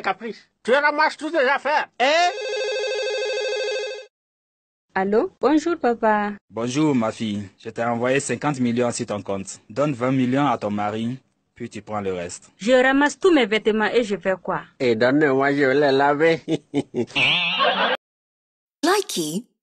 Caprice. caprices. Tu ramasses toutes tes affaires. Et... Hein? Allô Bonjour papa. Bonjour ma fille. Je t'ai envoyé 50 millions sur ton compte. Donne 20 millions à ton mari, puis tu prends le reste. Je ramasse tous mes vêtements et je fais quoi Et eh, donne-moi, je vais les laver. Likey